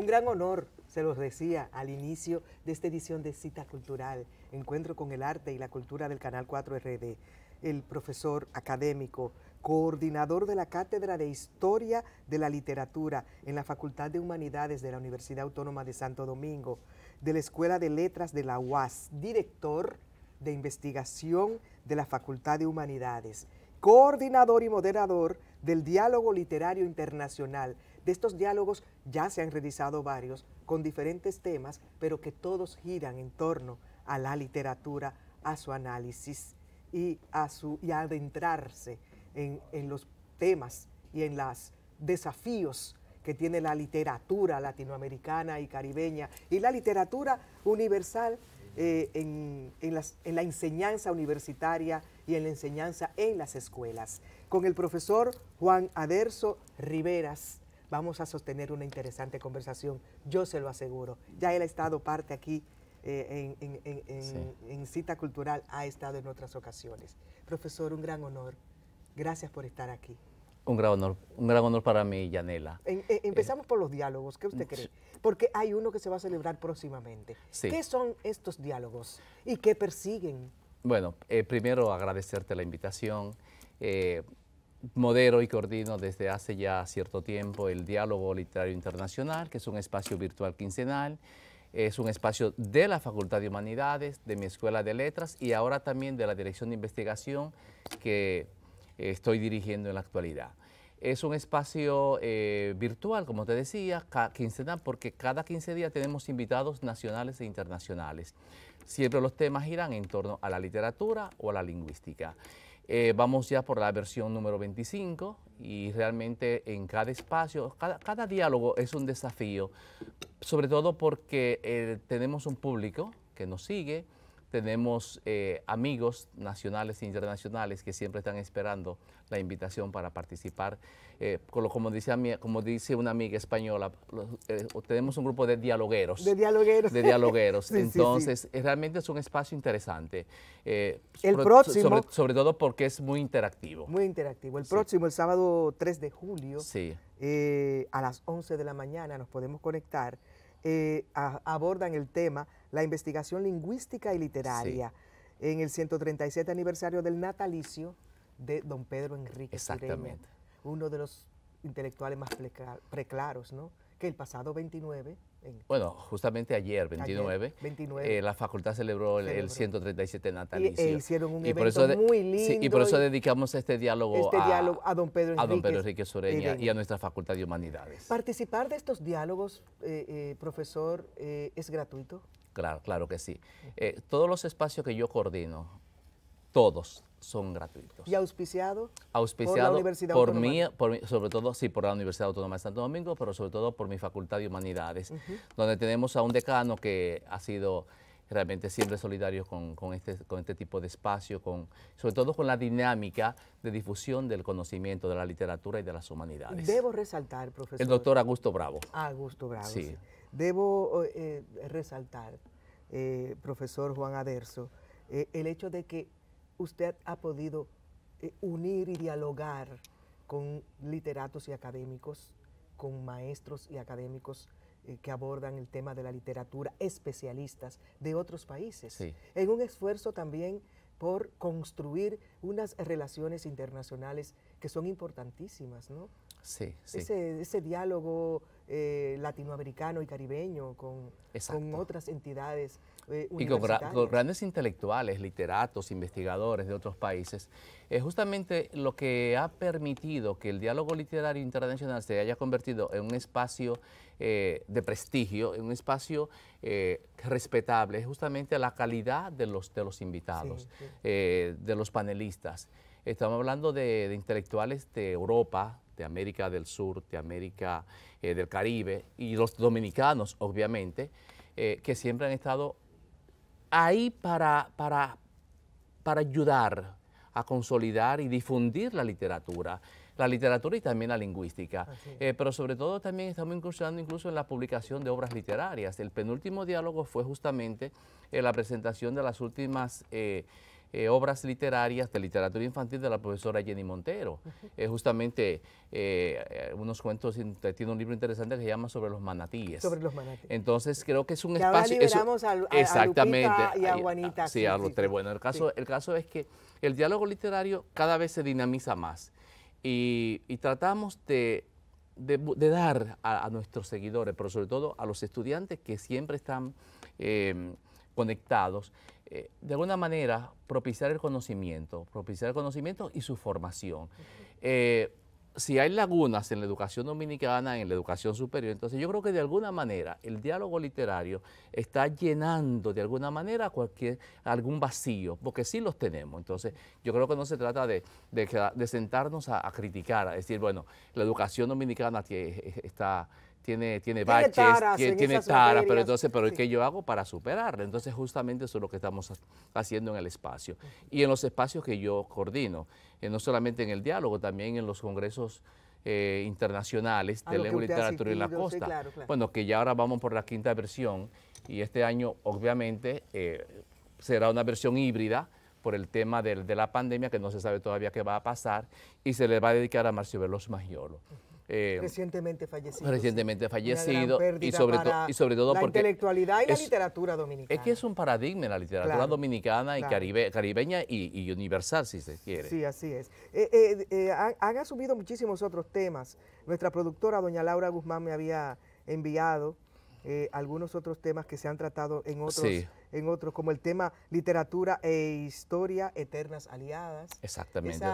Un gran honor, se los decía al inicio de esta edición de Cita Cultural, Encuentro con el Arte y la Cultura del Canal 4RD, el profesor académico, coordinador de la Cátedra de Historia de la Literatura en la Facultad de Humanidades de la Universidad Autónoma de Santo Domingo, de la Escuela de Letras de la UAS, director de investigación de la Facultad de Humanidades, coordinador y moderador del Diálogo Literario Internacional de estos diálogos ya se han realizado varios con diferentes temas, pero que todos giran en torno a la literatura, a su análisis y a, su, adentrarse en, los temas y en los desafíos que tiene la literatura latinoamericana y caribeña y la literatura universal eh, en, en, la enseñanza universitaria y en la enseñanza en las escuelas, con el profesor Juan Aderso Riveras, vamos a sostener una interesante conversación, yo se lo aseguro. Ya él ha estado parte aquí eh, en, cita cultural, ha estado en otras ocasiones. Profesor, un gran honor. Gracias por estar aquí. Un gran honor, un gran honor para mí, Yanela. Eh, empezamos por los diálogos. ¿Qué usted cree? Porque hay uno que se va a celebrar próximamente. ¿Qué son estos diálogos y qué persiguen? Bueno, eh, primero agradecerte la invitación modero y coordino desde hace ya cierto tiempo el Diálogo Literario Internacional, que es un espacio virtual quincenal, es un espacio de la Facultad de Humanidades, de mi Escuela de Letras y ahora también de la Dirección de Investigación que eh, estoy dirigiendo en la actualidad. Es un espacio eh, virtual, como te decía, quincenal, porque cada 15 días tenemos invitados nacionales e internacionales. Siempre los temas irán en torno a la literatura o a la lingüística. Eh, vamos ya por la versión número 25 y realmente en cada espacio, cada, cada diálogo es un desafío, sobre todo porque eh, tenemos un público que nos sigue, tenemos eh, amigos nacionales e internacionales que siempre están esperando la invitación para participar. Eh, como, dice, como dice una amiga española, eh, tenemos un grupo de dialogueros. De dialogueros. De dialogueros. Entonces, realmente es un espacio interesante. El próximo. Sobre, todo porque es muy interactivo. Muy interactivo. El próximo, el sábado 3 de julio, a las 11 de la mañana nos podemos conectar, abordan el tema la investigación lingüística y literaria en el 137 aniversario del natalicio de don Pedro Enrique Exactamente. uno de los intelectuales más preclaros, ¿no? Que el pasado 29... bueno, justamente ayer, 29, eh, la facultad celebró el, 137 eh, natalicio. Y, hicieron un por eso muy lindo. y por eso dedicamos este, este diálogo, a, don Pedro Enrique, Sureña y a nuestra Facultad de Humanidades. Participar de estos diálogos, eh, profesor, es gratuito. Claro, claro que sí. Eh, todos los espacios que yo coordino, todos son gratuitos. ¿Y auspiciado? Auspiciado por, la Universidad mí, por sobre todo, sí, por la Universidad Autónoma de Santo Domingo, pero sobre todo por mi Facultad de Humanidades, donde tenemos a un decano que ha sido realmente siempre solidario con, este, con este tipo de espacio, con, sobre todo con la dinámica de difusión del conocimiento de la literatura y de las humanidades. Debo resaltar, profesor. El doctor Augusto Bravo. Augusto Bravo, sí Debo eh, resaltar, eh, profesor Juan Aderso, eh, el hecho de que usted ha podido unir y dialogar con literatos y académicos, con maestros y académicos que abordan el tema de la literatura, especialistas de otros países, en un esfuerzo también por construir unas relaciones internacionales que son importantísimas, ¿no? Sí, sí. ese diálogo eh, latinoamericano y caribeño, con, otras entidades. Eh, y con, grandes intelectuales, literatos, investigadores de otros países. Es eh, justamente lo que ha permitido que el diálogo literario internacional se haya convertido en un espacio de prestigio, en un espacio respetable, es justamente la calidad de los, invitados, de los panelistas. Estamos hablando de intelectuales de Europa, de América del Sur, de América eh, del Caribe y los dominicanos, obviamente, eh, que siempre han estado ahí para, para, para ayudar a consolidar y difundir la literatura la literatura y también la lingüística. Eh, pero sobre todo también estamos incursionando incluso en la publicación de obras literarias. El penúltimo diálogo fue justamente la presentación de las últimas eh, obras literarias de literatura infantil de la profesora Jenny Montero. Eh, justamente eh, unos cuentos, tiene un libro interesante que se llama Sobre los manatíes. Sobre los manatíes. Entonces creo que es un espacio... exactamente. y a Juanita. Sí, a los tres. Bueno, el caso, el caso es que el diálogo literario cada vez se dinamiza más y, tratamos de dar a, nuestros seguidores, pero sobre todo a los estudiantes que siempre están conectados, eh, de alguna manera, propiciar el conocimiento, propiciar el conocimiento y su formación. Eh, si hay lagunas en la educación dominicana, en la educación superior, entonces yo creo que de alguna manera el diálogo literario está llenando de alguna manera cualquier, algún vacío, porque sí los tenemos. Entonces yo creo que no se trata de, sentarnos a, a, criticar, a decir, bueno, la educación dominicana e, e, está tiene, tiene baches, tiene, taras, pero entonces, pero ¿qué yo hago para superarla? Entonces, justamente eso es lo que estamos haciendo en el espacio y en los espacios que yo coordino, eh, no solamente en el diálogo, también en los congresos eh, internacionales ah, de lengua literatura y la costa. Bueno, que ya ahora vamos por la quinta versión y este año, obviamente, eh, será una versión híbrida por el tema del, de la pandemia que no se sabe todavía qué va a pasar y se le va a dedicar a Marcio Veloz Magiolo. Eh, recientemente fallecido. Recientemente fallecido. Y sobre, y sobre todo la intelectualidad y la literatura dominicana. Es que es un paradigma en la literatura dominicana y caribeña y, universal, si se quiere. Sí, así es. Eh, eh, han, asumido muchísimos otros temas. Nuestra productora, doña Laura Guzmán, me había enviado... algunos otros temas que se han tratado en otros, en otros como el tema literatura e historia, eternas aliadas. Exactamente.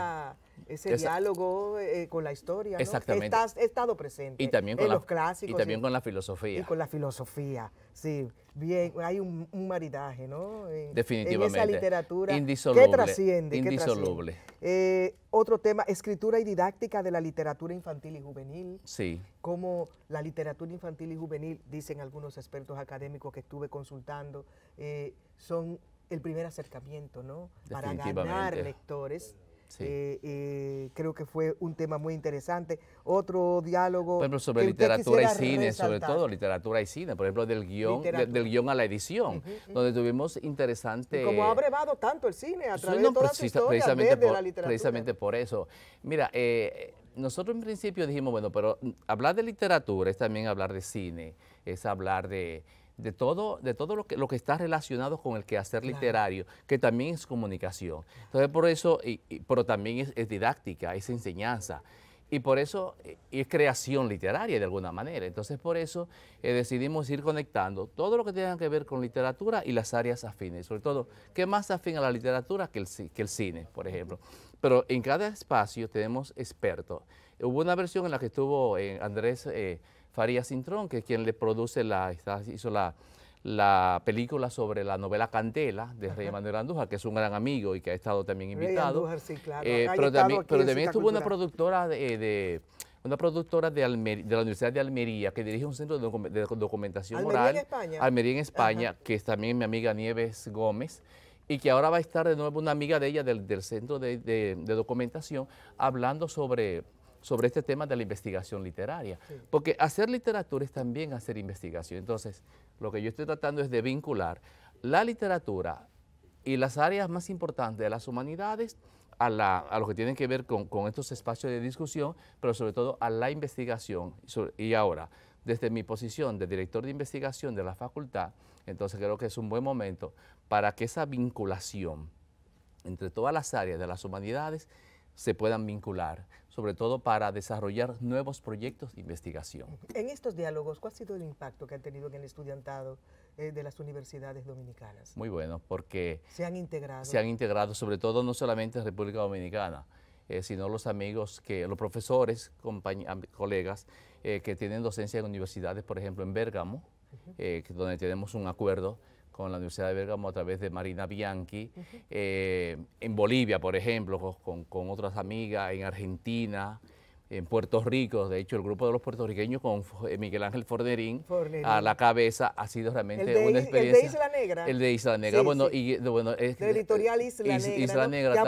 Ese diálogo eh, con la historia. Exactamente. ¿no? he estado presente. Y también con en los clásicos. Y también con la filosofía. Y con la filosofía, sí. Bien, hay un, maridaje, ¿no? Definitivamente. En esa literatura. Indisoluble. trasciende. Indisoluble. Eh, otro tema, escritura y didáctica de la literatura infantil y juvenil. Sí. Como la literatura infantil y juvenil, dicen algunos expertos académicos que estuve consultando, eh, son el primer acercamiento, ¿no? Para ganar lectores eh, eh, creo que fue un tema muy interesante. Otro diálogo. Por ejemplo, sobre literatura y cine, sobre todo literatura y cine, por ejemplo, del guión, del guión a la edición, donde tuvimos interesante. como ha abrevado tanto el cine a través de toda su historia, precisamente por, la literatura. Precisamente por eso. Mira, eh, nosotros en principio dijimos, bueno, pero hablar de literatura es también hablar de cine, es hablar de de todo, de todo lo, que, lo que está relacionado con el quehacer literario, que también es comunicación. Entonces, por eso, pero también es, didáctica, es enseñanza. Y por eso es creación literaria de alguna manera. Entonces, por eso eh, decidimos ir conectando todo lo que tenga que ver con literatura y las áreas afines. Sobre todo, ¿qué más afín a la literatura que el, que el cine, por ejemplo? Pero en cada espacio tenemos expertos. Hubo una versión en la que estuvo eh, Andrés... Eh, Faría Cintrón, que es quien le produce la, hizo la, película sobre la novela Candela de Rey Manuel Andújar, que es un gran amigo y que ha estado también invitado. Eh, pero, también, estuvo una productora de, una productora de, la Universidad de Almería que dirige un centro de, documentación Almería oral. En España. Almería en España, que es también mi amiga Nieves Gómez y que ahora va a estar de nuevo una amiga de ella del, centro de, documentación hablando sobre sobre este tema de la investigación literaria. Porque hacer literatura es también hacer investigación. Entonces, lo que yo estoy tratando es de vincular la literatura y las áreas más importantes de las humanidades a, lo que tienen que ver con, estos espacios de discusión, pero sobre todo a la investigación. Y ahora, desde mi posición de director de investigación de la facultad, entonces creo que es un buen momento para que esa vinculación entre todas las áreas de las humanidades se puedan vincular sobre todo para desarrollar nuevos proyectos de investigación. En estos diálogos, ¿cuál ha sido el impacto que han tenido en el estudiantado eh, de las universidades dominicanas? Muy bueno, porque... Se han integrado. Se han integrado, sobre todo no solamente en República Dominicana, eh, sino los amigos, que los profesores, colegas eh, que tienen docencia en universidades, por ejemplo en Bérgamo, donde tenemos un acuerdo con la Universidad de Bergamo a través de Marina Bianchi, eh, en Bolivia, por ejemplo, con, con, otras amigas, en Argentina, en Puerto Rico. De hecho, el grupo de los puertorriqueños con eh, Miguel Ángel Fornerín, a la cabeza ha sido realmente una experiencia. El de Isla Negra. El de Isla Negra, bueno, y bueno, es, editorial Isla Negra,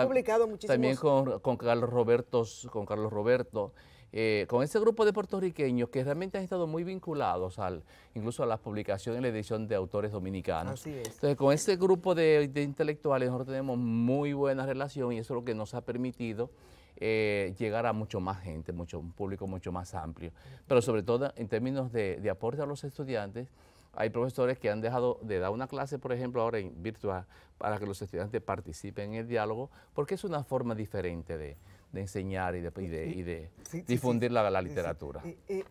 También con, Carlos Roberto, con Carlos Roberto. Eh, con ese grupo de puertorriqueños que realmente han estado muy vinculados al, incluso a las publicaciones y la edición de autores dominicanos. Así es. Entonces, con ese grupo de, intelectuales nosotros tenemos muy buena relación y eso es lo que nos ha permitido eh, llegar a mucho más gente, mucho, un público mucho más amplio. Pero sobre todo en términos de aporte a los estudiantes, hay profesores que han dejado de dar una clase, por ejemplo, ahora en virtual, para que los estudiantes participen en el diálogo, porque es una forma diferente de, de enseñar y de, eh, eh, difundir la, literatura. Eh,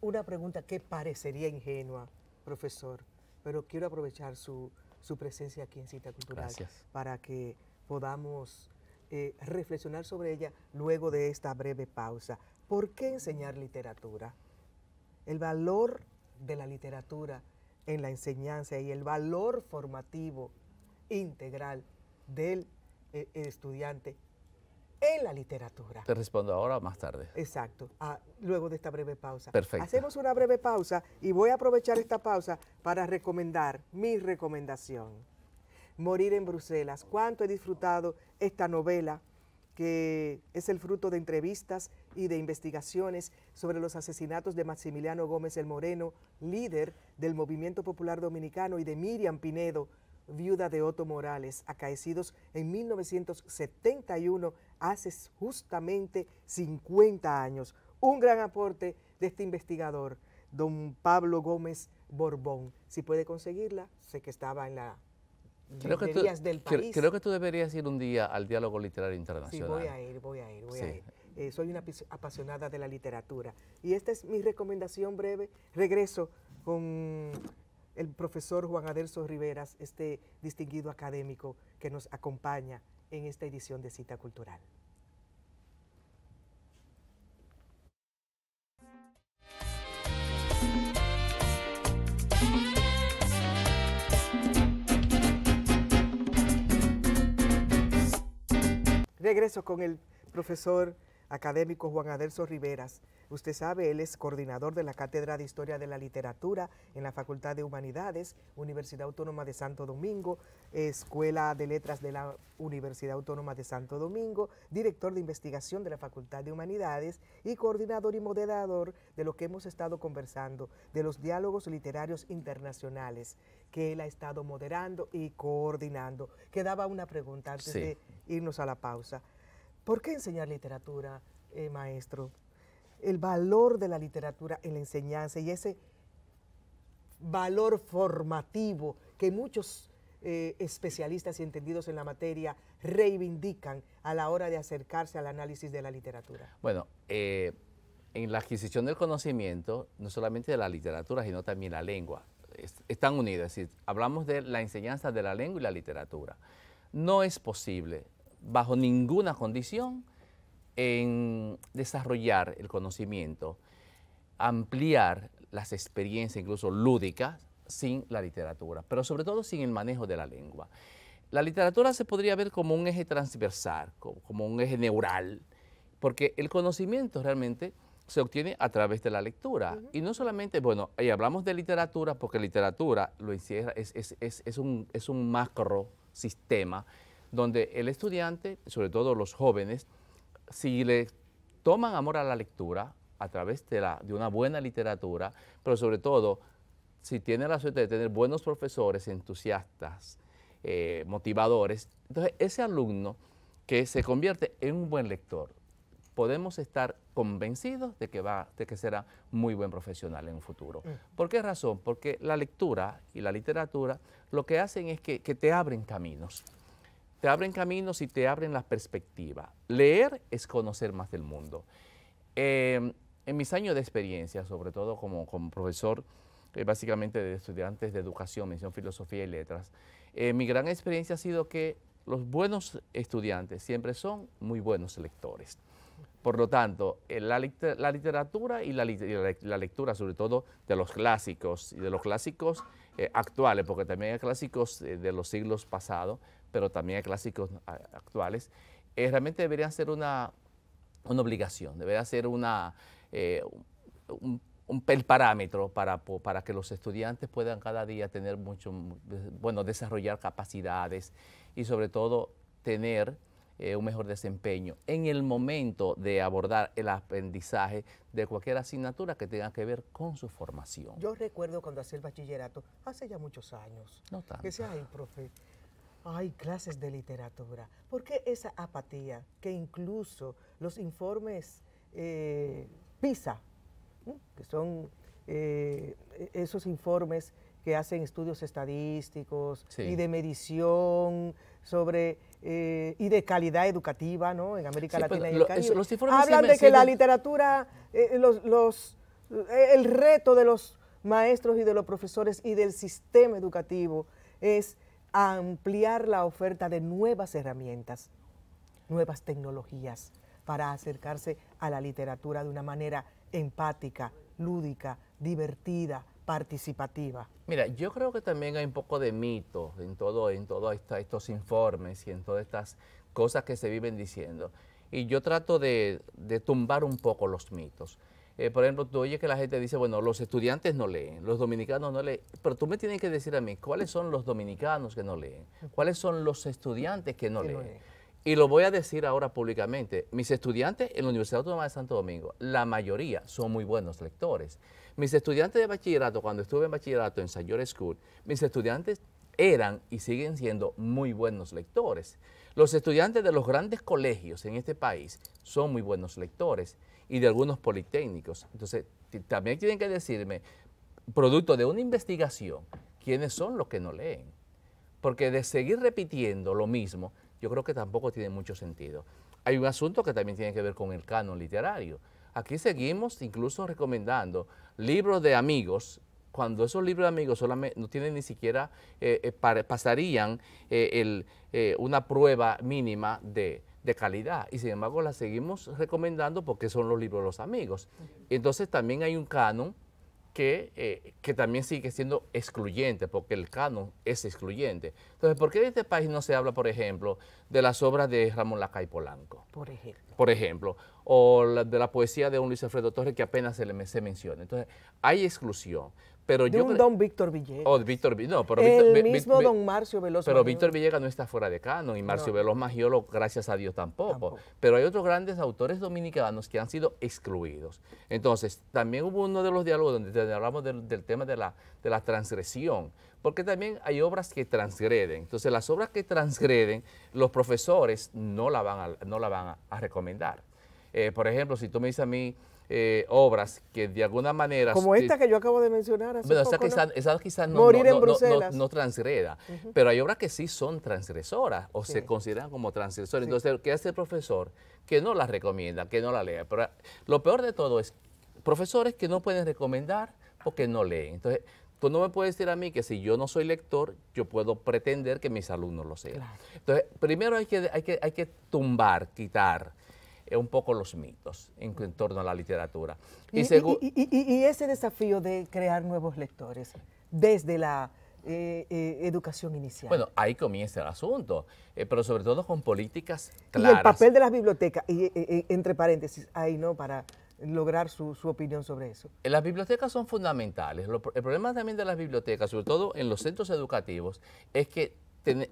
una pregunta que parecería ingenua, profesor, pero quiero aprovechar su, presencia aquí en Cita Cultural para que podamos reflexionar sobre ella luego de esta breve pausa. ¿Por qué enseñar literatura? El valor de la literatura en la enseñanza y el valor formativo integral del estudiante en la literatura. Te respondo ahora o más tarde. Exacto, ah, luego de esta breve pausa. Perfecto. Hacemos una breve pausa y voy a aprovechar esta pausa para recomendar mi recomendación. Morir en Bruselas. Cuánto he disfrutado esta novela que es el fruto de entrevistas y de investigaciones sobre los asesinatos de Maximiliano Gómez el Moreno, líder del Movimiento Popular Dominicano, y de Miriam Pinedo, viuda de Otto Morales, acaecidos en 1971, hace justamente 50 años. Un gran aporte de este investigador, don Pablo Gómez Borbón. Si puede conseguirla, sé que estaba en la creo que tú, país. Creo, que tú deberías ir un día al diálogo literario internacional. Sí, voy a ir, voy a ir, voy a ir. Eh, soy una apasionada de la literatura. Y esta es mi recomendación breve. Regreso con el profesor Juan Adelso Riveras, este distinguido académico que nos acompaña en esta edición de Cita Cultural. Regreso con el profesor académico Juan Adelso Riveras. Usted sabe, él es coordinador de la Cátedra de Historia de la Literatura en la Facultad de Humanidades, Universidad Autónoma de Santo Domingo, Escuela de Letras de la Universidad Autónoma de Santo Domingo, director de investigación de la Facultad de Humanidades y coordinador y moderador de lo que hemos estado conversando, de los diálogos literarios internacionales que él ha estado moderando y coordinando. Quedaba una pregunta antes de irnos a la pausa. ¿Por qué enseñar literatura, eh, maestro? El valor de la literatura en la enseñanza y ese valor formativo que muchos eh, especialistas y entendidos en la materia reivindican a la hora de acercarse al análisis de la literatura? Bueno, eh, en la adquisición del conocimiento, no solamente de la literatura, sino también la lengua, están unidas. hablamos de la enseñanza de la lengua y la literatura. No es posible bajo ninguna condición en desarrollar el conocimiento, ampliar las experiencias incluso lúdicas sin la literatura, pero sobre todo sin el manejo de la lengua. La literatura se podría ver como un eje transversal, como, un eje neural, porque el conocimiento realmente se obtiene a través de la lectura. Y no solamente, bueno, ahí hablamos de literatura, porque literatura lo encierra, es, es, un, un macro sistema donde el estudiante, sobre todo los jóvenes, si le toman amor a la lectura a través de, la, de una buena literatura, pero sobre todo si tiene la suerte de tener buenos profesores, entusiastas, eh, motivadores, entonces ese alumno que se convierte en un buen lector, podemos estar convencidos de que, va, de que será muy buen profesional en un futuro. Mm. ¿Por qué razón? Porque la lectura y la literatura lo que hacen es que te abren caminos te abren caminos y te abren la perspectiva. Leer es conocer más del mundo. Em, en mis años de experiencia, sobre todo como, profesor, eh, básicamente de estudiantes de educación, mención filosofía y letras, eh, mi gran experiencia ha sido que los buenos estudiantes siempre son muy buenos lectores. Por lo tanto, eh, la, literatura y la, lectura, sobre todo de los clásicos y de los clásicos actuales, porque también hay clásicos de los siglos pasados, pero también hay clásicos actuales, eh, realmente deberían ser una, obligación, debería ser una, eh, un, parámetro para, para que los estudiantes puedan cada día tener mucho, bueno, desarrollar capacidades y sobre todo tener eh, un mejor desempeño en el momento de abordar el aprendizaje de cualquier asignatura que tenga que ver con su formación. Yo recuerdo cuando hacía el bachillerato, hace ya muchos años, no tanto. que decía, el profe, hay clases de literatura. ¿Por qué esa apatía que incluso los informes eh, PISA, que son eh, e-, esos informes que hacen estudios estadísticos y de medición sobre eh, y de calidad educativa en América pues, Latina y el Caribe. Hablan de que la literatura, los, los, el reto de los maestros y de los profesores y del sistema educativo es a ampliar la oferta de nuevas herramientas, nuevas tecnologías para acercarse a la literatura de una manera empática, lúdica, divertida, participativa. Mira, yo creo que también hay un poco de mito en todo, todos estos informes y en todas estas cosas que se viven diciendo. Y yo trato de tumbar un poco los mitos. Eh, por ejemplo, tú oyes que la gente dice, bueno, los estudiantes no leen, los dominicanos no leen, pero tú me tienes que decir a mí, ¿cuáles son los dominicanos que no leen? ¿Cuáles son los estudiantes que no, leen? Y lo voy a decir ahora públicamente, mis estudiantes en la Universidad Autónoma de Santo Domingo, la mayoría son muy buenos lectores. Mis estudiantes de bachillerato, cuando estuve en bachillerato en Sayor School, mis estudiantes eran y siguen siendo muy buenos lectores. Los estudiantes de los grandes colegios en este país son muy buenos lectores y de algunos politécnicos. Entonces, también tienen que decirme, producto de una investigación, quiénes son los que no leen. Porque de seguir repitiendo lo mismo, yo creo que tampoco tiene mucho sentido. Hay un asunto que también tiene que ver con el canon literario. Aquí seguimos incluso recomendando libros de amigos, cuando esos libros de amigos solamente no tienen ni siquiera, eh, eh, pasarían eh, una prueba mínima de, de calidad y sin embargo la seguimos recomendando porque son los libros de los amigos. Entonces también hay un canon eh, que, también sigue siendo excluyente porque el canon es excluyente. Entonces, ¿por qué en este país no se habla, por ejemplo, de las obras de Ramón Lacay Polanco? Por ejemplo. Por ejemplo, o de la poesía de un Luis Alfredo Torres que apenas se, le, se menciona. Entonces, hay exclusión pero don Víctor Villegas. Oh, Víctor No, pero El mismo don Marcio Veloz. Pero Víctor Villegas no está fuera de canon y Marcio no. Veloz Magiolo, gracias a Dios, tampoco. Pero hay otros grandes autores dominicanos que han sido excluidos. Entonces, también hubo uno de los diálogos donde hablamos del, tema de la, transgresión porque también hay obras que transgreden. Entonces, las obras que transgreden, los profesores no la van a, no la van recomendar. Eh, por ejemplo, si tú me dices a mí, eh, obras que de alguna manera... Como esta que yo acabo de mencionar bueno, esa quizás ¿no? quizá no, no, transgreda, pero hay obras que sí son transgresoras o se consideran como transgresoras. Entonces, ¿qué hace el profesor? Que no las recomienda, que no la lea. Pero lo peor de todo es profesores que no pueden recomendar porque no leen. Entonces, tú no me puedes decir a mí que si yo no soy lector, yo puedo pretender que mis alumnos lo sean. Entonces, primero hay que, hay que, hay que tumbar, quitar eh, un poco los mitos en, torno a la literatura. Y, ese desafío de crear nuevos lectores desde la eh, eh, educación inicial. Bueno, ahí comienza el asunto, pero sobre todo con políticas claras. Y el papel de las bibliotecas, y, entre paréntesis, ahí no, para lograr su, opinión sobre eso. Las bibliotecas son fundamentales. el problema también de las bibliotecas, sobre todo en los centros educativos, es que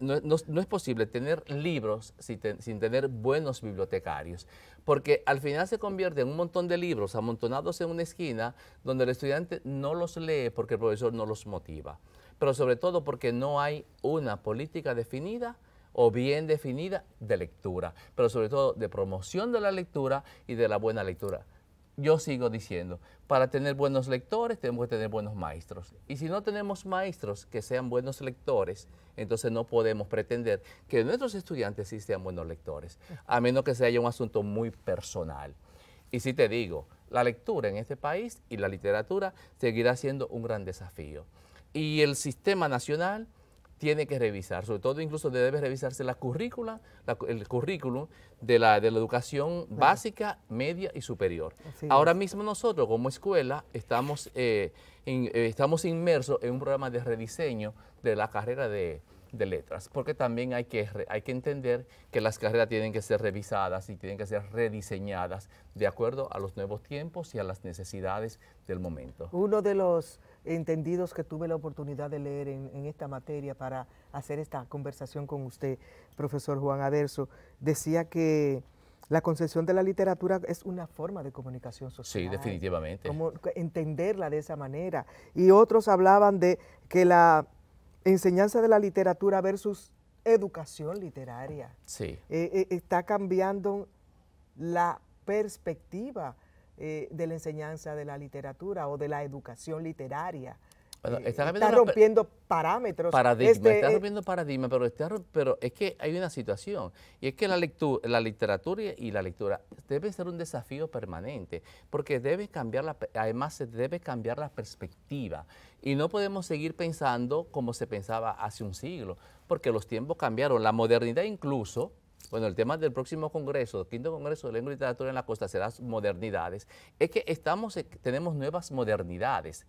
no, es posible tener libros sin tener buenos bibliotecarios, porque al final se convierte en un montón de libros amontonados en una esquina donde el estudiante no los lee porque el profesor no los motiva, pero sobre todo porque no hay una política definida o bien definida de lectura, pero sobre todo de promoción de la lectura y de la buena lectura yo sigo diciendo, para tener buenos lectores tenemos que tener buenos maestros. Y si no tenemos maestros que sean buenos lectores, entonces no podemos pretender que nuestros estudiantes sí sean buenos lectores, a menos que sea un asunto muy personal. Y si te digo, la lectura en este país y la literatura seguirá siendo un gran desafío. Y el sistema nacional tiene que revisar, sobre todo incluso debe revisarse la currícula, el currículum de la, de la educación básica, media y superior. Ahora mismo nosotros como escuela estamos, eh, eh, estamos inmersos en un programa de rediseño de la carrera de, letras, porque también hay que, hay que entender que las carreras tienen que ser revisadas y tienen que ser rediseñadas de acuerdo a los nuevos tiempos y a las necesidades del momento. Uno de los entendidos que tuve la oportunidad de leer en, esta materia para hacer esta conversación con usted, profesor Juan Aderso, decía que la concepción de la literatura es una forma de comunicación social. Sí, definitivamente. Como entenderla de esa manera. Y otros hablaban de que la enseñanza de la literatura versus educación literaria. Sí. Eh, eh, está cambiando la perspectiva eh, de la enseñanza de la literatura o de la educación literaria. Eh, está, rompiendo parámetros. Paradigma, este, está eh, rompiendo paradigma, pero, pero es que hay una situación, y es que la, lectura, la literatura y la lectura deben ser un desafío permanente, porque debe cambiar la, además se debe cambiar la perspectiva, y no podemos seguir pensando como se pensaba hace un siglo, porque los tiempos cambiaron, la modernidad incluso bueno, el tema del próximo Congreso, el quinto Congreso de Lengua y Literatura en la Costa será modernidades. Es que estamos, eh, tenemos nuevas modernidades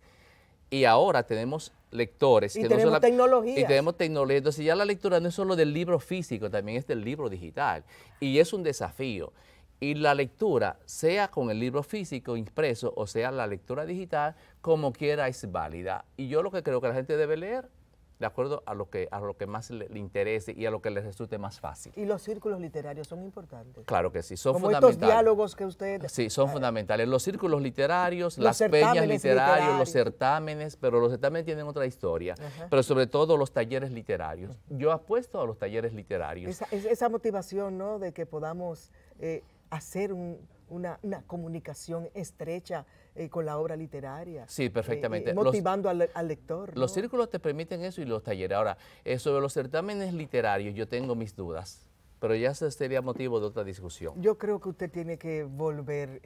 y ahora tenemos lectores. que tenemos no Y tenemos tecnología. Entonces ya la lectura no es solo del libro físico, también es del libro digital. Y es un desafío. Y la lectura, sea con el libro físico impreso o sea la lectura digital, como quiera es válida. Y yo lo que creo que la gente debe leer de acuerdo a lo que, a lo que más le, interese y a lo que le resulte más fácil. Y los círculos literarios son importantes. Claro que sí, son Como fundamentales. Estos diálogos que ustedes Sí, son eh, fundamentales. Los círculos literarios, las peñas literarias, los certámenes, pero los certámenes tienen otra historia. Pero sobre todo los talleres literarios. Yo apuesto a los talleres literarios. Esa, esa motivación, ¿no?, de que podamos eh, hacer una, una comunicación estrecha eh, con la obra literaria. Sí, eh, eh, perfectamente. motivando al, lector. Los círculos te permiten eso y los talleres. Ahora, sobre los certámenes literarios yo tengo mis dudas pero ya sería motivo de otra discusión. Yo creo que usted tiene que volver,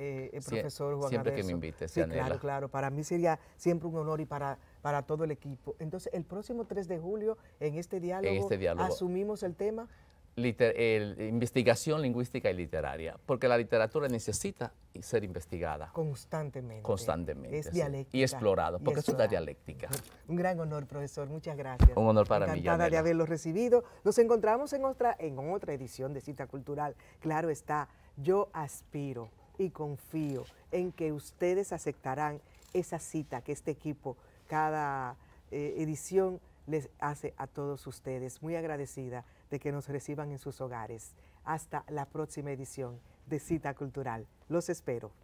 profesor Juan Siempre que me invite, sí, claro, claro. Para mí sería siempre un honor y para, para todo el equipo. Entonces, el próximo 3 de julio, este en este diálogo. asumimos el tema investigación lingüística y literaria, porque la literatura necesita ser investigada. Constantemente. Constantemente. Y explorado, porque es una dialéctica. Un gran honor, profesor. Muchas gracias. Un honor para mí. Encantada de haberlo recibido. Nos encontramos en otra, en otra edición de Cita Cultural. Claro está, yo aspiro y confío en que ustedes aceptarán esa cita que este equipo, cada eh, edición, les hace a todos ustedes. Muy agradecida que nos reciban en sus hogares. Hasta la próxima edición de Cita Cultural. Los espero.